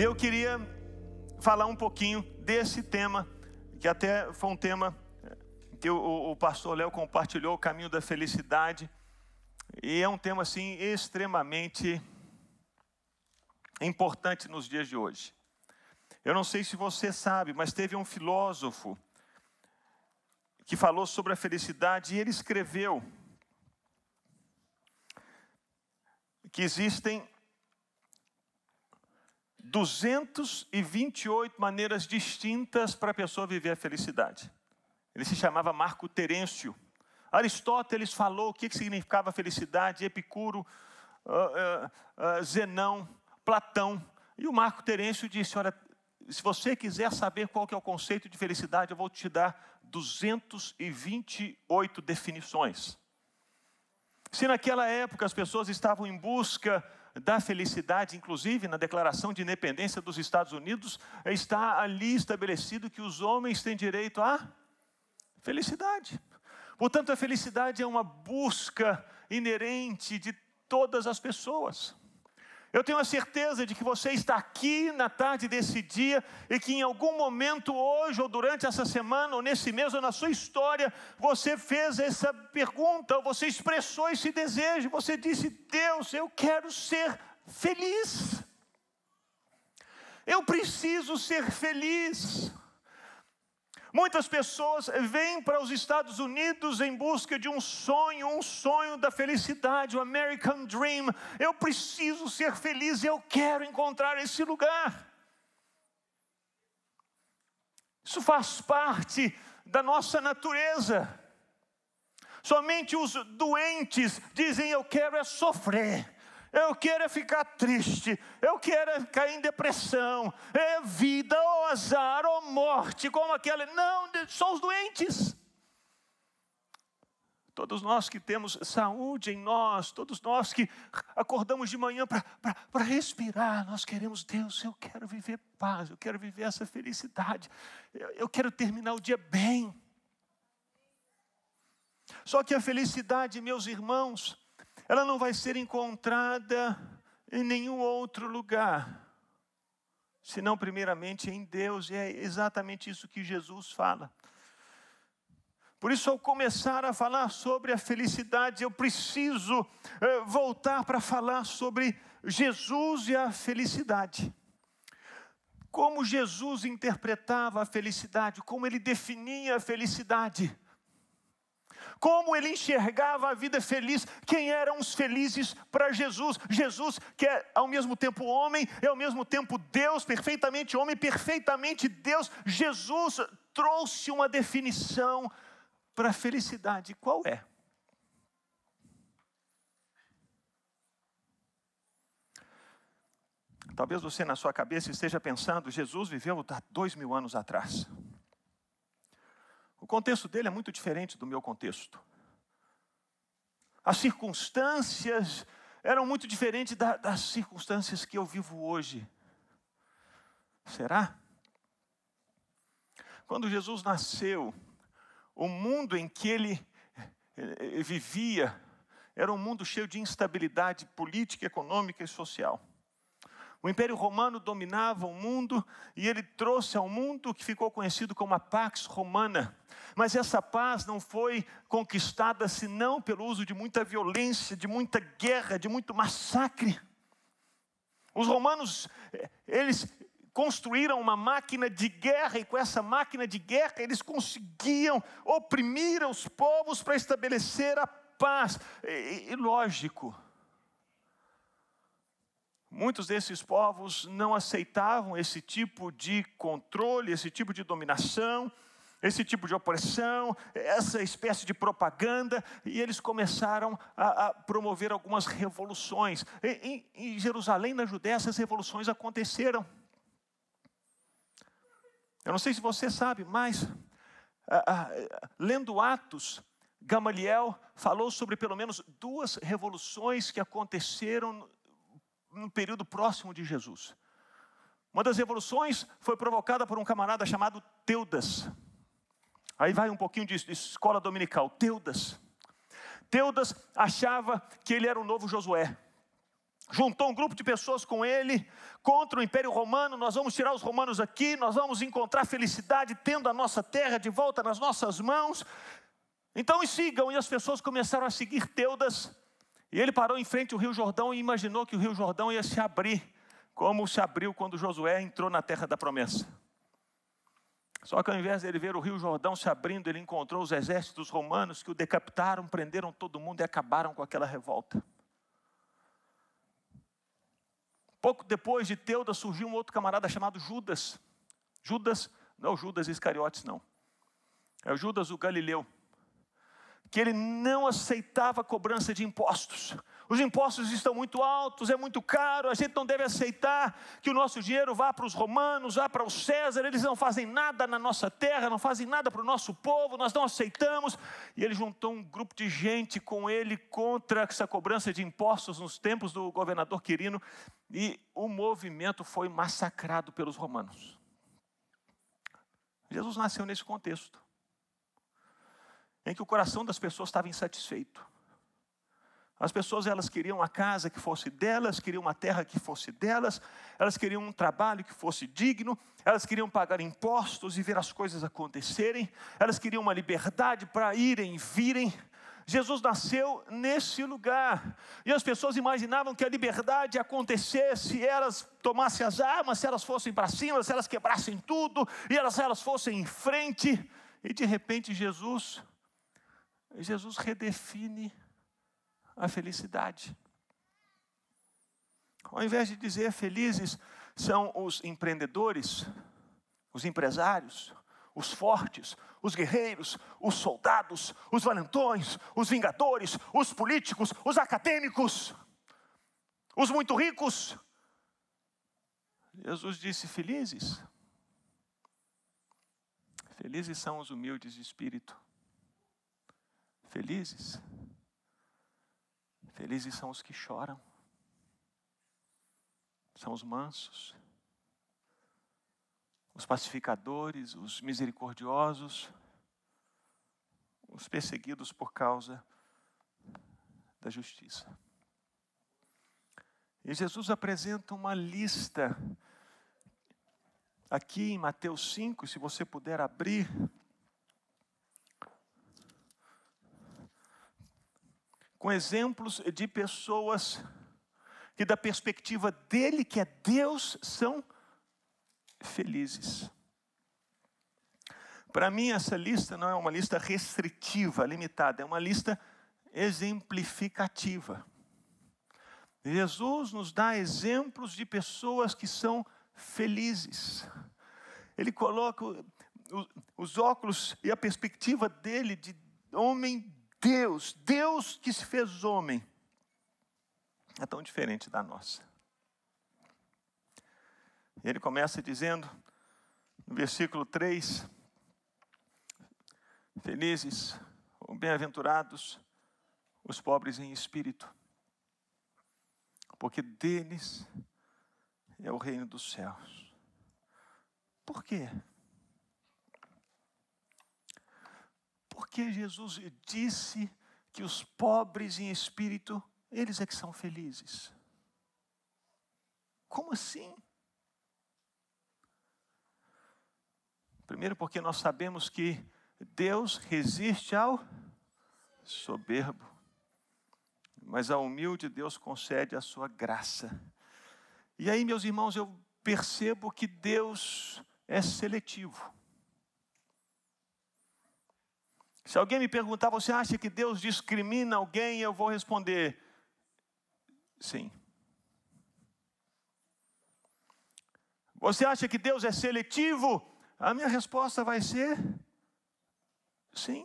E eu queria falar um pouquinho desse tema, que até foi um tema eh, que o, o pastor Léo compartilhou, o caminho da felicidade. E é um tema assim extremamente importante nos dias de hoje. Eu não sei se você sabe, mas teve um filósofo que falou sobre a felicidade e ele escreveu que existem 228 maneiras distintas para a pessoa viver a felicidade. Ele se chamava Marco Terêncio. Aristóteles falou o que significava felicidade, Epicuro, ah, ah, ah, Zenão, Platão. E o Marco Terêncio disse: Olha, se você quiser saber qual que é o conceito de felicidade, eu vou te dar 228 definições. Se naquela época as pessoas estavam em busca da felicidade, inclusive na Declaração de Independência dos Estados Unidos, está ali estabelecido que os homens têm direito à felicidade. Portanto, a felicidade é uma busca inerente de todas as pessoas. Eu tenho a certeza de que você está aqui na tarde desse dia e que em algum momento hoje ou durante essa semana ou nesse mês ou na sua história você fez essa pergunta, você expressou esse desejo, você disse: "Deus, eu quero ser feliz. Eu preciso ser feliz." Muitas pessoas vêm para os Estados Unidos em busca de um sonho, um sonho da felicidade, o American Dream. Eu preciso ser feliz, eu quero encontrar esse lugar. Isso faz parte da nossa natureza. Somente os doentes dizem: Eu quero é sofrer, eu quero é ficar triste, eu quero é cair em depressão, é vida ou azar ou morte, como aquela. Não, são os doentes. Todos nós que temos saúde em nós, todos nós que acordamos de manhã para respirar, nós queremos, Deus, eu quero viver paz, eu quero viver essa felicidade, eu, eu quero terminar o dia bem. Só que a felicidade, meus irmãos, ela não vai ser encontrada em nenhum outro lugar, senão primeiramente em Deus, e é exatamente isso que Jesus fala. Por isso, ao começar a falar sobre a felicidade, eu preciso eh, voltar para falar sobre Jesus e a felicidade. Como Jesus interpretava a felicidade, como ele definia a felicidade como ele enxergava a vida feliz, quem eram os felizes para Jesus. Jesus, que é ao mesmo tempo homem, é ao mesmo tempo Deus, perfeitamente homem, perfeitamente Deus. Jesus trouxe uma definição para a felicidade. Qual é? Talvez você na sua cabeça esteja pensando, Jesus viveu há dois mil anos atrás contexto dele é muito diferente do meu contexto. As circunstâncias eram muito diferentes da, das circunstâncias que eu vivo hoje. Será? Quando Jesus nasceu, o mundo em que ele eh, vivia era um mundo cheio de instabilidade política, econômica e social. O Império Romano dominava o mundo e ele trouxe ao mundo o que ficou conhecido como a Pax Romana. Mas essa paz não foi conquistada senão pelo uso de muita violência, de muita guerra, de muito massacre. Os romanos, eh, eles construíram uma máquina de guerra e com essa máquina de guerra eles conseguiam oprimir os povos para estabelecer a paz. E, e lógico, Muitos desses povos não aceitavam esse tipo de controle, esse tipo de dominação, esse tipo de opressão, essa espécie de propaganda, e eles começaram a, a promover algumas revoluções. Em, em, em Jerusalém, na Judéia, essas revoluções aconteceram. Eu não sei se você sabe, mas lendo Atos, Gamaliel falou sobre pelo menos duas revoluções que aconteceram num período próximo de Jesus. Uma das revoluções foi provocada por um camarada chamado Teudas. Aí vai um pouquinho de, de escola dominical. Teudas. Teudas achava que ele era o novo Josué. Juntou um grupo de pessoas com ele contra o Império Romano. Nós vamos tirar os romanos aqui, nós vamos encontrar felicidade tendo a nossa terra de volta nas nossas mãos. Então e sigam. E as pessoas começaram a seguir Teudas e ele parou em frente ao Rio Jordão e imaginou que o Rio Jordão ia se abrir, como se abriu quando Josué entrou na terra da promessa. Só que ao invés de ele ver o Rio Jordão se abrindo, ele encontrou os exércitos romanos que o decapitaram, prenderam todo mundo e acabaram com aquela revolta. Pouco depois de Teuda surgiu um outro camarada chamado Judas. Judas, não Judas Iscariotes, não. É o Judas o Galileu que ele não aceitava cobrança de impostos. Os impostos estão muito altos, é muito caro, a gente não deve aceitar que o nosso dinheiro vá para os romanos, vá para o César, eles não fazem nada na nossa terra, não fazem nada para o nosso povo, nós não aceitamos. E ele juntou um grupo de gente com ele contra essa cobrança de impostos nos tempos do governador Quirino, e o movimento foi massacrado pelos romanos. Jesus nasceu nesse contexto em que o coração das pessoas estava insatisfeito. As pessoas elas queriam a casa que fosse delas, queriam uma terra que fosse delas, elas queriam um trabalho que fosse digno, elas queriam pagar impostos e ver as coisas acontecerem, elas queriam uma liberdade para irem e virem. Jesus nasceu nesse lugar. E as pessoas imaginavam que a liberdade acontecesse se elas tomassem as armas, se elas fossem para cima, se elas quebrassem tudo, e elas, elas fossem em frente. E de repente Jesus Jesus redefine a felicidade. Ao invés de dizer felizes são os empreendedores, os empresários, os fortes, os guerreiros, os soldados, os valentões, os vingadores, os políticos, os acadêmicos, os muito ricos. Jesus disse: felizes. Felizes são os humildes de espírito Felizes. Felizes são os que choram, são os mansos, os pacificadores, os misericordiosos, os perseguidos por causa da justiça. E Jesus apresenta uma lista aqui em Mateus 5, se você puder abrir, com exemplos de pessoas que, da perspectiva dele, que é Deus, são felizes. Para mim, essa lista não é uma lista restritiva, limitada, é uma lista exemplificativa. Jesus nos dá exemplos de pessoas que são felizes. Ele coloca os óculos e a perspectiva dele de homem Deus, Deus que se fez homem, é tão diferente da nossa. Ele começa dizendo, no versículo 3, felizes ou bem-aventurados os pobres em espírito, porque deles é o reino dos céus. Por quê? Porque Jesus disse que os pobres em espírito, eles é que são felizes. Como assim? Primeiro, porque nós sabemos que Deus resiste ao soberbo, mas ao humilde Deus concede a sua graça. E aí, meus irmãos, eu percebo que Deus é seletivo. Se alguém me perguntar, você acha que Deus discrimina alguém? Eu vou responder: sim. Você acha que Deus é seletivo? A minha resposta vai ser: sim.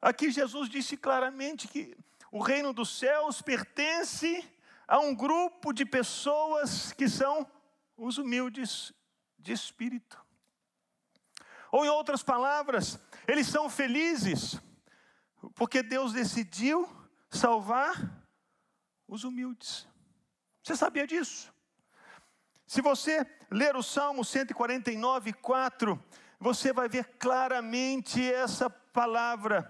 Aqui Jesus disse claramente que o reino dos céus pertence a um grupo de pessoas que são os humildes de espírito. Ou, em outras palavras, eles são felizes porque Deus decidiu salvar os humildes. Você sabia disso? Se você ler o Salmo 149, 4, você vai ver claramente essa palavra.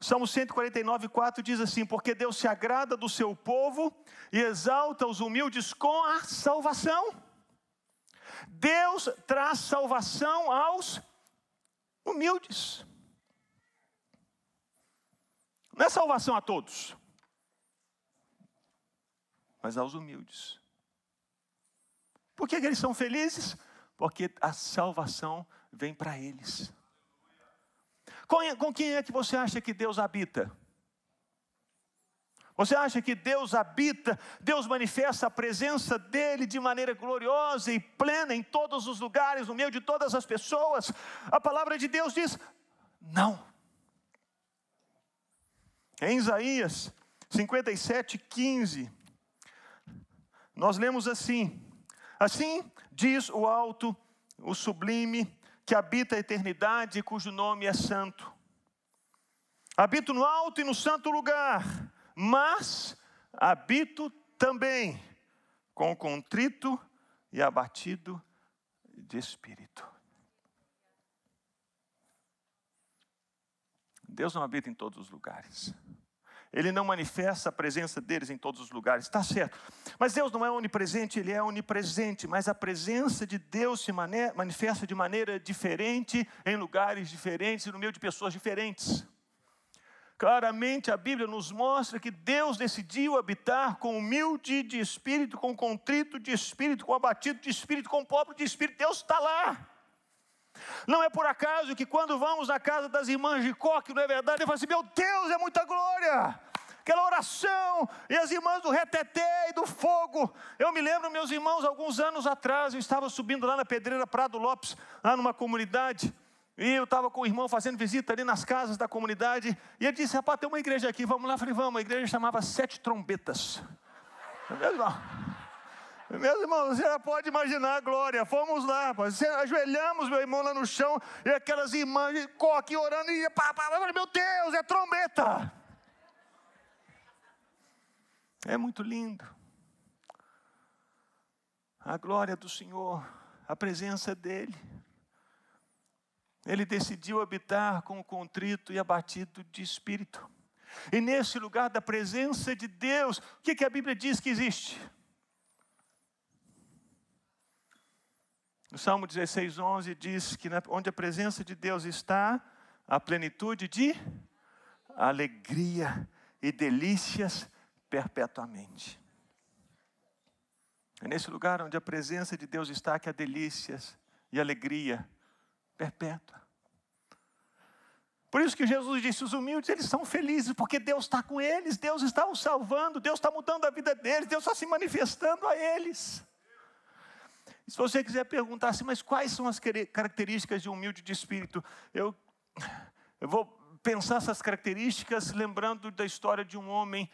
Salmo 149, 4 diz assim: Porque Deus se agrada do seu povo e exalta os humildes com a salvação. Deus traz salvação aos humildes. Não é salvação a todos, mas aos humildes. Por que, que eles são felizes? Porque a salvação vem para eles. Com, com quem é que você acha que Deus habita? Você acha que Deus habita, Deus manifesta a presença dele de maneira gloriosa e plena em todos os lugares, no meio de todas as pessoas? A palavra de Deus diz: não. Em Isaías 57, 15, nós lemos assim: Assim diz o Alto, o Sublime, que habita a eternidade e cujo nome é Santo. Habito no alto e no santo lugar mas habito também com contrito e abatido de espírito. Deus não habita em todos os lugares. Ele não manifesta a presença deles em todos os lugares, está certo. Mas Deus não é onipresente, Ele é onipresente. Mas a presença de Deus se manifesta de maneira diferente, em lugares diferentes e no meio de pessoas diferentes. Claramente a Bíblia nos mostra que Deus decidiu habitar com humilde de espírito, com contrito de espírito, com abatido de espírito, com pobre de espírito. Deus está lá. Não é por acaso que quando vamos à casa das irmãs de Coque, não é verdade? Eu falo assim: meu Deus, é muita glória! Aquela oração, e as irmãs do reteté e do fogo. Eu me lembro, meus irmãos, alguns anos atrás, eu estava subindo lá na Pedreira Prado Lopes, lá numa comunidade e eu estava com o irmão fazendo visita ali nas casas da comunidade. E ele disse: Rapaz, tem uma igreja aqui, vamos lá. Eu falei: Vamos. A igreja chamava Sete Trombetas. É mesmo? meus irmãos, você já pode imaginar a glória. Fomos lá, rapaz. ajoelhamos meu irmão lá no chão. E aquelas irmãs de coque orando. E pá, pá, Meu Deus, é trombeta. É muito lindo. A glória do Senhor, a presença dEle. Ele decidiu habitar com o contrito e abatido de espírito. E nesse lugar da presença de Deus, o que, que a Bíblia diz que existe? O Salmo 16, 11 diz que onde a presença de Deus está, a plenitude de alegria e delícias perpetuamente. É nesse lugar onde a presença de Deus está que há delícias e alegria perpétua. Por isso que Jesus disse: os humildes eles são felizes, porque Deus está com eles, Deus está os salvando, Deus está mudando a vida deles, Deus está se manifestando a eles. se você quiser perguntar assim, mas quais são as características de humilde de espírito? Eu, eu vou pensar essas características lembrando da história de um homem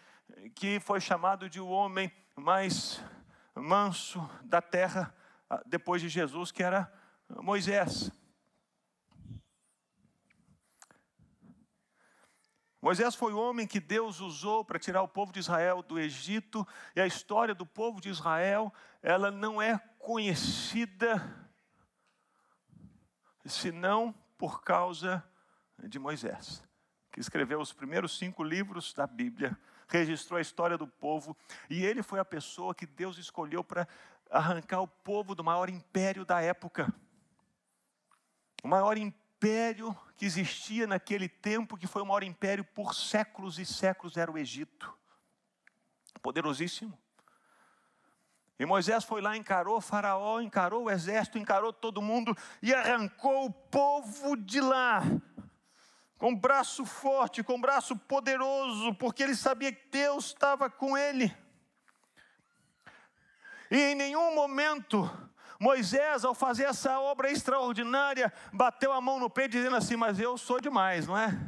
que foi chamado de o homem mais manso da terra ah, depois de Jesus, que era Moisés. Moisés foi o homem que Deus usou para tirar o povo de Israel do Egito, e a história do povo de Israel, ela não é conhecida senão por causa de Moisés, que escreveu os primeiros cinco livros da Bíblia, registrou a história do povo, e ele foi a pessoa que Deus escolheu para arrancar o povo do maior império da época. O maior império império que existia naquele tempo, que foi o maior império por séculos e séculos, era o Egito. Poderosíssimo. E Moisés foi lá, encarou Faraó, encarou o exército, encarou todo mundo e arrancou o povo de lá. Com braço forte, com braço poderoso, porque ele sabia que Deus estava com ele. E em nenhum momento Moisés, ao fazer essa obra extraordinária, bateu a mão no peito dizendo assim: Mas eu sou demais, não é?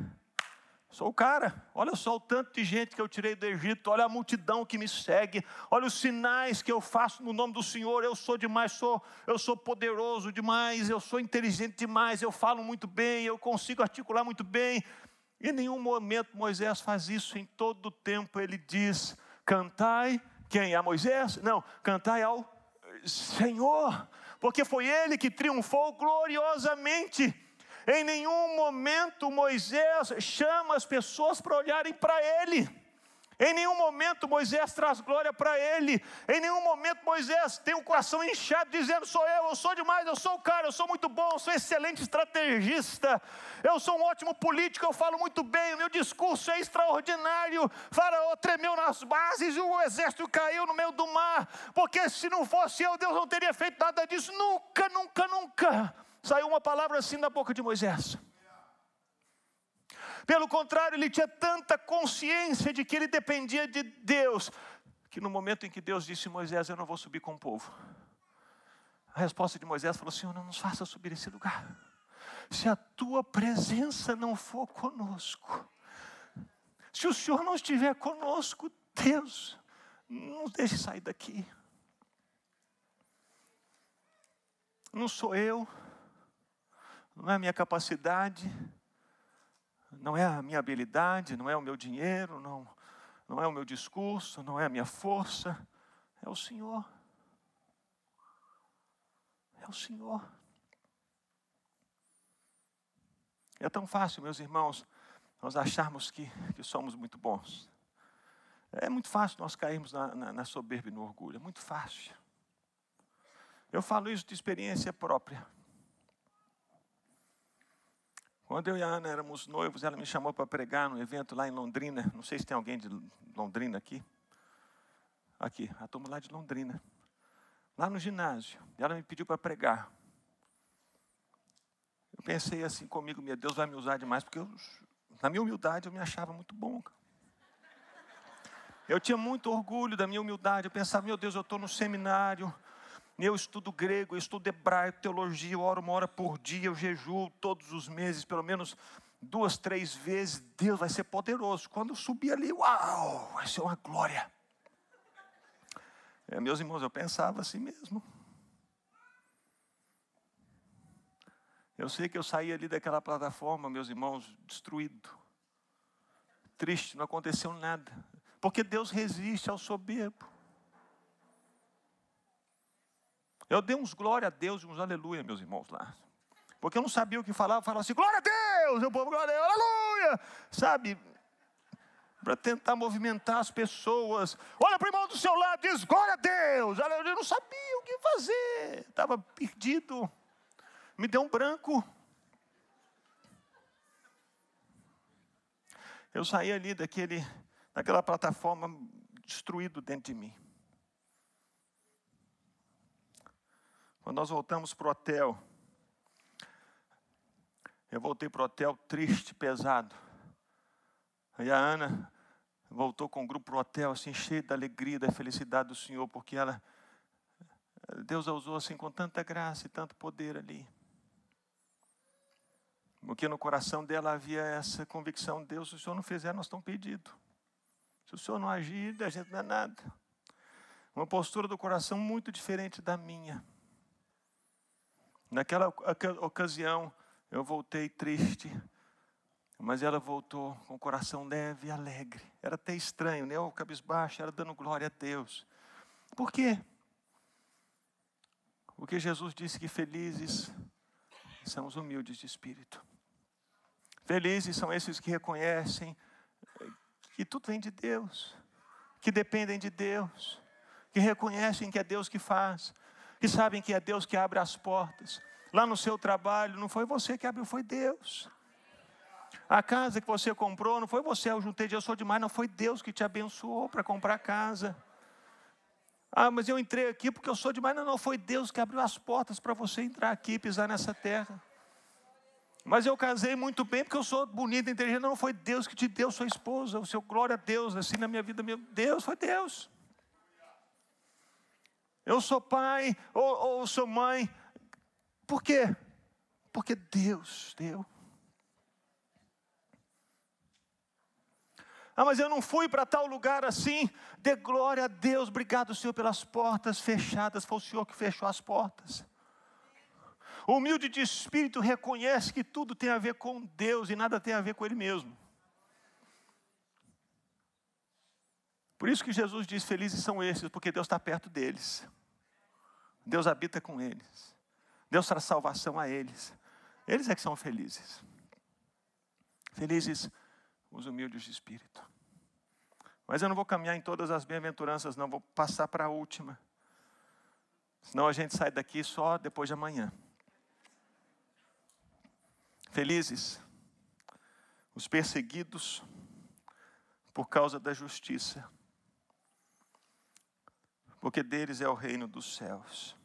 Sou o cara. Olha só o tanto de gente que eu tirei do Egito, olha a multidão que me segue, olha os sinais que eu faço no nome do Senhor. Eu sou demais, sou, eu sou poderoso demais, eu sou inteligente demais, eu falo muito bem, eu consigo articular muito bem. Em nenhum momento Moisés faz isso, em todo o tempo ele diz: cantai quem? A é Moisés? Não, cantai ao Senhor, porque foi ele que triunfou gloriosamente. Em nenhum momento Moisés chama as pessoas para olharem para ele. Em nenhum momento Moisés traz glória para ele. Em nenhum momento Moisés tem o coração inchado dizendo: sou eu, eu sou demais, eu sou o cara, eu sou muito bom, eu sou excelente estrategista, eu sou um ótimo político, eu falo muito bem, o meu discurso é extraordinário. Faraó tremeu nas bases e o exército caiu no meio do mar, porque se não fosse eu, Deus não teria feito nada disso. Nunca, nunca, nunca saiu uma palavra assim da boca de Moisés. Pelo contrário, ele tinha tanta consciência de que ele dependia de Deus, que no momento em que Deus disse: Moisés, eu não vou subir com o povo. A resposta de Moisés falou: Senhor, não nos faça subir esse lugar. Se a tua presença não for conosco, se o Senhor não estiver conosco, Deus, não deixe sair daqui. Não sou eu, não é a minha capacidade, não é a minha habilidade, não é o meu dinheiro, não, não é o meu discurso, não é a minha força, é o Senhor. É o Senhor. É tão fácil, meus irmãos, nós acharmos que, que somos muito bons. É muito fácil nós cairmos na, na, na soberba e no orgulho, é muito fácil. Eu falo isso de experiência própria. Quando eu e a Ana éramos noivos, ela me chamou para pregar num evento lá em Londrina. Não sei se tem alguém de Londrina aqui. Aqui, a turma lá de Londrina. Lá no ginásio. Ela me pediu para pregar. Eu pensei assim comigo, meu Deus vai me usar demais, porque eu, na minha humildade eu me achava muito bom. Eu tinha muito orgulho da minha humildade. Eu pensava, meu Deus, eu estou no seminário, eu estudo grego, eu estudo hebraico, teologia, eu oro uma hora por dia, eu jejuo todos os meses, pelo menos duas, três vezes. Deus vai ser poderoso. Quando eu subir ali, uau, vai ser uma glória. É, meus irmãos, eu pensava assim mesmo. Eu sei que eu saí ali daquela plataforma, meus irmãos, destruído. Triste, não aconteceu nada. Porque Deus resiste ao soberbo. Eu dei uns glória a Deus e uns aleluia, meus irmãos lá. Porque eu não sabia o que falava, eu falava assim, glória a Deus, o povo, glória, aleluia, sabe? Para tentar movimentar as pessoas. Olha para o irmão do seu lado, diz glória a Deus, aleluia. Eu não sabia o que fazer, estava perdido, me deu um branco. Eu saí ali daquele, daquela plataforma destruído dentro de mim. Quando nós voltamos para o hotel, eu voltei para o hotel triste, pesado. Aí a Ana voltou com o grupo para o hotel, assim, cheia da alegria, da felicidade do Senhor, porque ela, Deus a usou assim com tanta graça e tanto poder ali. Porque no coração dela havia essa convicção: Deus, se o Senhor não fizer, nós estamos pedidos. Se o Senhor não agir, a gente não é nada. Uma postura do coração muito diferente da minha. Naquela ocasião, eu voltei triste, mas ela voltou com o coração leve e alegre. Era até estranho, né? Eu cabisbaixo, era dando glória a Deus. Por quê? Porque Jesus disse que felizes são os humildes de espírito. Felizes são esses que reconhecem que tudo vem de Deus, que dependem de Deus, que reconhecem que é Deus que faz, que sabem que é Deus que abre as portas. Lá no seu trabalho, não foi você que abriu, foi Deus. A casa que você comprou, não foi você, eu juntei, eu sou demais, não foi Deus que te abençoou para comprar casa. Ah, mas eu entrei aqui porque eu sou demais. Não, não, foi Deus que abriu as portas para você entrar aqui, pisar nessa terra. Mas eu casei muito bem porque eu sou bonito, inteligente. Não, não foi Deus que te deu sua esposa, o seu glória a Deus, assim na minha vida, meu Deus, foi Deus. Eu sou pai ou, ou sou mãe. Por quê? Porque Deus deu. Ah, mas eu não fui para tal lugar assim. Dê glória a Deus. Obrigado, Senhor, pelas portas fechadas. Foi o Senhor que fechou as portas. humilde de espírito reconhece que tudo tem a ver com Deus e nada tem a ver com ele mesmo. Por isso que Jesus diz: Felizes são esses, porque Deus está perto deles. Deus habita com eles. Deus traz salvação a eles. Eles é que são felizes. Felizes os humildes de espírito. Mas eu não vou caminhar em todas as bem-aventuranças, não, vou passar para a última. Senão a gente sai daqui só depois de amanhã. Felizes os perseguidos por causa da justiça porque deles é o reino dos céus.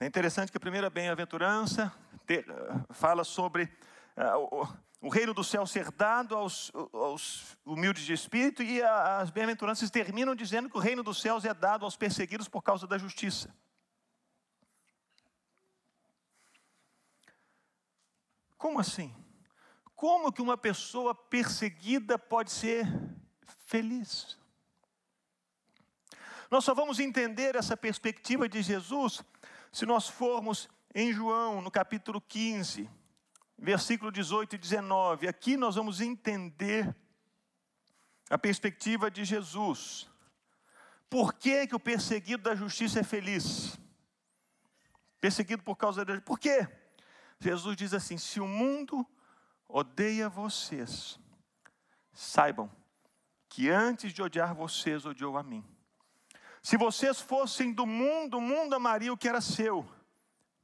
É interessante que a primeira bem-aventurança eh, fala sobre eh, o reino do céu ser dado aos, aos humildes de espírito, e as bem-aventuranças terminam dizendo que o reino dos céus é dado aos perseguidos por causa da justiça. Como assim? Como que uma pessoa perseguida pode ser feliz? Nós só vamos entender essa perspectiva de Jesus se nós formos em João, no capítulo 15, versículo 18 e 19. Aqui nós vamos entender a perspectiva de Jesus. Por que, que o perseguido da justiça é feliz? Perseguido por causa dele. Por quê? Jesus diz assim: se o mundo odeia vocês, saibam que antes de odiar vocês, odiou a mim. Se vocês fossem do mundo, o mundo amaria o que era seu.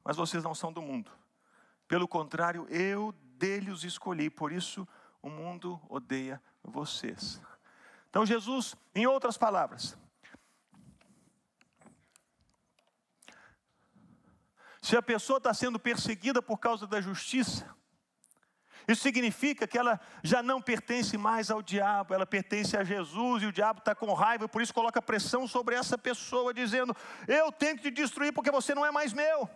Mas vocês não são do mundo. Pelo contrário, eu dele os escolhi. Por isso, o mundo odeia vocês. Então, Jesus, em outras palavras, se a pessoa está sendo perseguida por causa da justiça, isso significa que ela já não pertence mais ao diabo, ela pertence a Jesus e o diabo está com raiva, por isso coloca pressão sobre essa pessoa, dizendo: Eu tenho que te destruir porque você não é mais meu.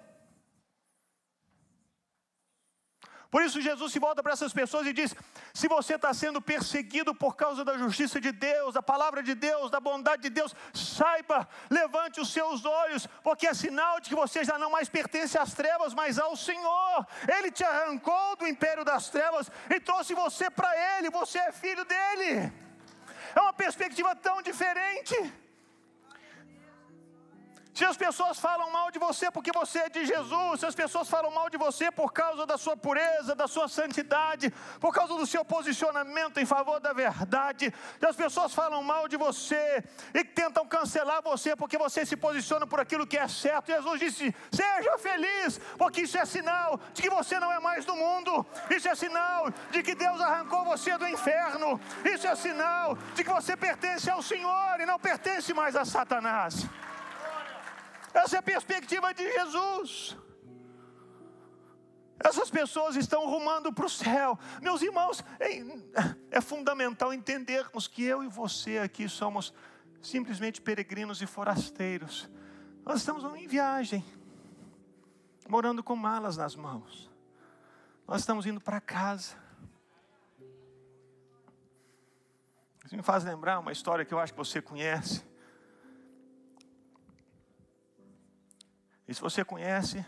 Por isso, Jesus se volta para essas pessoas e diz: se você está sendo perseguido por causa da justiça de Deus, da palavra de Deus, da bondade de Deus, saiba, levante os seus olhos, porque é sinal de que você já não mais pertence às trevas, mas ao Senhor. Ele te arrancou do império das trevas e trouxe você para Ele, você é filho dele. É uma perspectiva tão diferente. Se as pessoas falam mal de você porque você é de Jesus, se as pessoas falam mal de você por causa da sua pureza, da sua santidade, por causa do seu posicionamento em favor da verdade, se as pessoas falam mal de você e tentam cancelar você porque você se posiciona por aquilo que é certo, Jesus disse: seja feliz, porque isso é sinal de que você não é mais do mundo, isso é sinal de que Deus arrancou você do inferno, isso é sinal de que você pertence ao Senhor e não pertence mais a Satanás. Essa é a perspectiva de Jesus. Essas pessoas estão rumando para o céu. Meus irmãos, é, fundamental entendermos que eu e você aqui somos simplesmente peregrinos e forasteiros. Nós estamos em viagem, morando com malas nas mãos. Nós estamos indo para casa. Isso me faz lembrar uma história que eu acho que você conhece. E se você conhece,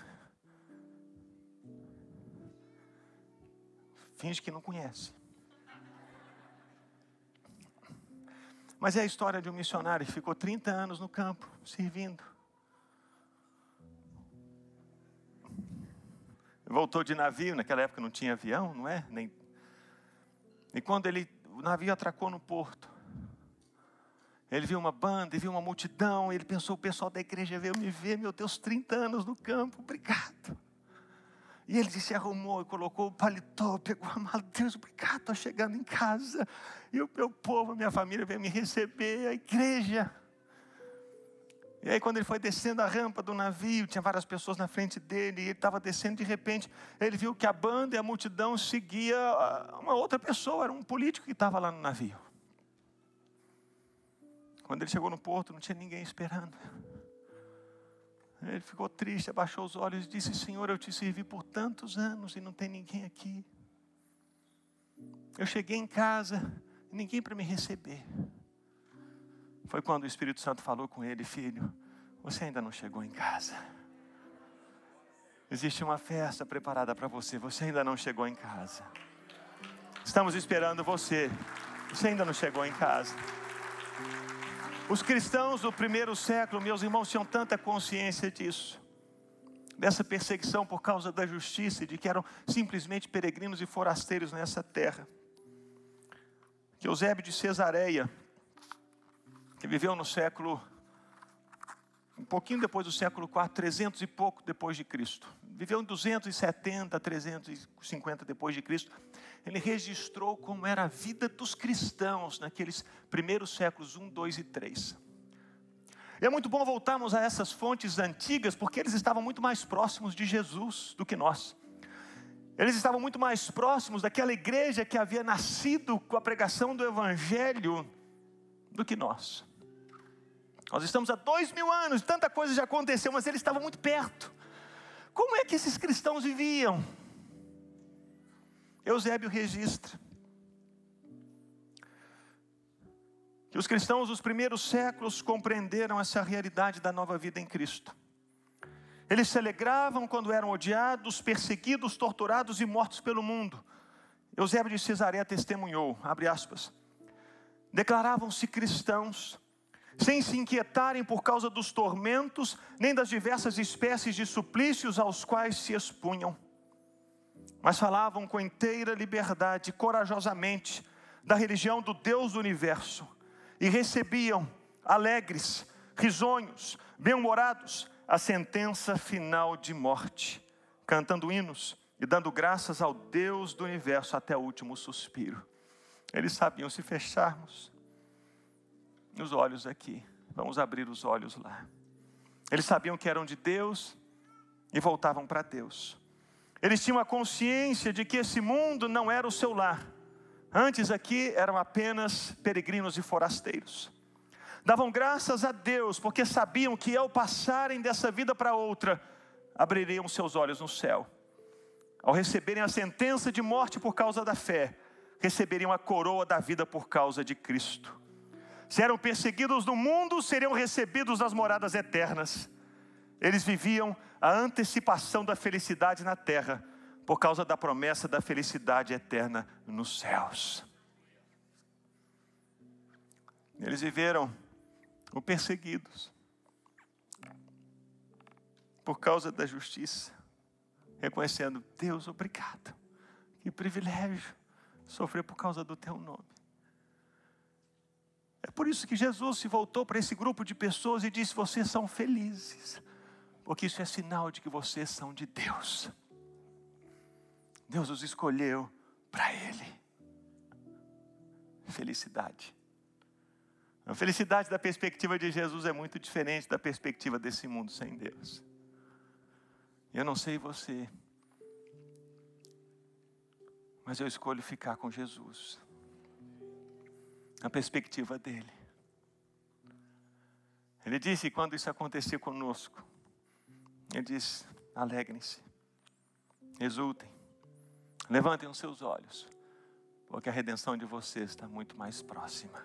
finge que não conhece. Mas é a história de um missionário que ficou 30 anos no campo, servindo. Voltou de navio, naquela época não tinha avião, não é? Nem... E quando ele, o navio atracou no porto, ele viu uma banda, ele viu uma multidão, ele pensou: o pessoal da igreja veio me ver, meu Deus, 30 anos no campo, obrigado. E ele se arrumou e colocou o paletó, pegou a mala, Deus, obrigado, estou chegando em casa. E o meu povo, a minha família veio me receber, a igreja. E aí, quando ele foi descendo a rampa do navio, tinha várias pessoas na frente dele, e ele estava descendo, de repente, ele viu que a banda e a multidão seguia ah, uma outra pessoa, era um político que estava lá no navio. Quando ele chegou no porto, não tinha ninguém esperando. Ele ficou triste, abaixou os olhos e disse: Senhor, eu te servi por tantos anos e não tem ninguém aqui. Eu cheguei em casa, ninguém para me receber. Foi quando o Espírito Santo falou com ele: Filho, você ainda não chegou em casa. Existe uma festa preparada para você, você ainda não chegou em casa. Estamos esperando você, você ainda não chegou em casa. Os cristãos do primeiro século, meus irmãos, tinham tanta consciência disso, dessa perseguição por causa da justiça, de que eram simplesmente peregrinos e forasteiros nessa terra. Que Eusébio de Cesareia, que viveu no século um pouquinho depois do século IV, 300 e pouco depois de Cristo. Viveu em 270, 350 depois de Cristo ele registrou como era a vida dos cristãos naqueles primeiros séculos 1, 2 e 3. E é muito bom voltarmos a essas fontes antigas, porque eles estavam muito mais próximos de Jesus do que nós. Eles estavam muito mais próximos daquela igreja que havia nascido com a pregação do Evangelho do que nós. Nós estamos há dois mil anos, tanta coisa já aconteceu, mas eles estavam muito perto. Como é que esses cristãos viviam? Eusébio registra que os cristãos dos primeiros séculos compreenderam essa realidade da nova vida em Cristo. Eles se alegravam quando eram odiados, perseguidos, torturados e mortos pelo mundo. Eusébio de Cesareia testemunhou, abre aspas, declaravam-se cristãos, sem se inquietarem por causa dos tormentos, nem das diversas espécies de suplícios aos quais se expunham mas falavam com inteira liberdade, corajosamente, da religião do Deus do universo e recebiam, alegres, risonhos, bem-humorados, a sentença final de morte, cantando hinos e dando graças ao Deus do universo até o último suspiro. Eles sabiam, se fecharmos os olhos aqui, vamos abrir os olhos lá. Eles sabiam que eram de Deus e voltavam para Deus. Eles tinham a consciência de que esse mundo não era o seu lar. Antes aqui eram apenas peregrinos e forasteiros. Davam graças a Deus, porque sabiam que ao passarem dessa vida para outra, abririam seus olhos no céu. Ao receberem a sentença de morte por causa da fé, receberiam a coroa da vida por causa de Cristo. Se eram perseguidos no mundo, seriam recebidos nas moradas eternas. Eles viviam a antecipação da felicidade na terra, por causa da promessa da felicidade eterna nos céus. Eles viveram o perseguidos por causa da justiça, reconhecendo: Deus, obrigado, que privilégio sofrer por causa do teu nome. É por isso que Jesus se voltou para esse grupo de pessoas e disse: Vocês são felizes porque isso é sinal de que vocês são de Deus. Deus os escolheu para Ele. Felicidade. A felicidade da perspectiva de Jesus é muito diferente da perspectiva desse mundo sem Deus. Eu não sei você, mas eu escolho ficar com Jesus, na perspectiva dele. Ele disse: quando isso acontecer conosco, ele diz: alegrem-se, exultem, levantem os seus olhos, porque a redenção de vocês está muito mais próxima.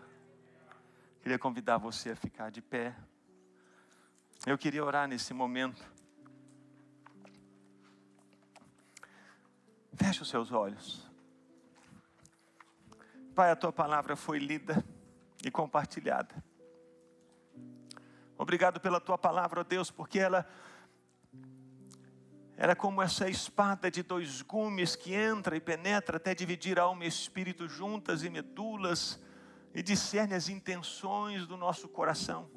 Queria convidar você a ficar de pé. Eu queria orar nesse momento. Feche os seus olhos. Pai, a tua palavra foi lida e compartilhada. Obrigado pela tua palavra, Deus, porque ela era como essa espada de dois gumes que entra e penetra até dividir alma e espírito juntas e medulas e discerne as intenções do nosso coração.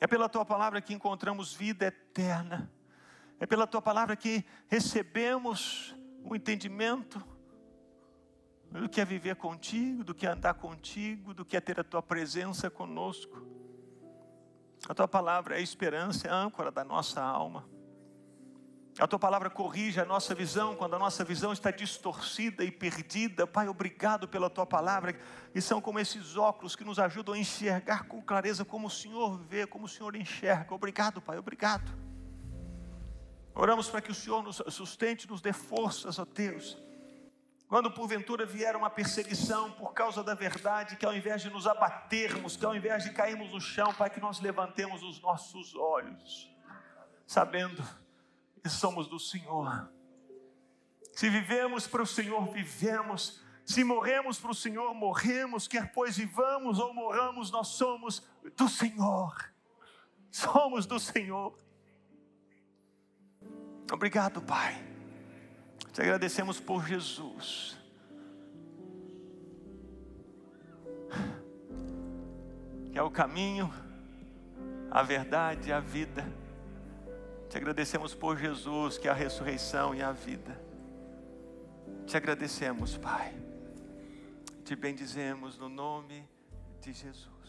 É pela tua palavra que encontramos vida eterna. É pela tua palavra que recebemos o entendimento do que é viver contigo, do que é andar contigo, do que é ter a tua presença conosco. A tua palavra é a esperança, é a âncora da nossa alma. A tua palavra corrige a nossa visão quando a nossa visão está distorcida e perdida. Pai, obrigado pela tua palavra, E são como esses óculos que nos ajudam a enxergar com clareza como o Senhor vê, como o Senhor enxerga. Obrigado, Pai, obrigado. Oramos para que o Senhor nos sustente, nos dê forças, ó Deus. Quando porventura vier uma perseguição por causa da verdade, que ao invés de nos abatermos, que ao invés de cairmos no chão, Pai, que nós levantemos os nossos olhos, sabendo e somos do Senhor. Se vivemos para o Senhor, vivemos. Se morremos para o Senhor, morremos. Quer pois vivamos ou morramos, nós somos do Senhor. Somos do Senhor. Obrigado, Pai. Te agradecemos por Jesus. Que é o caminho, a verdade e a vida te agradecemos por Jesus, que é a ressurreição e a vida. Te agradecemos, Pai. Te bendizemos no nome de Jesus.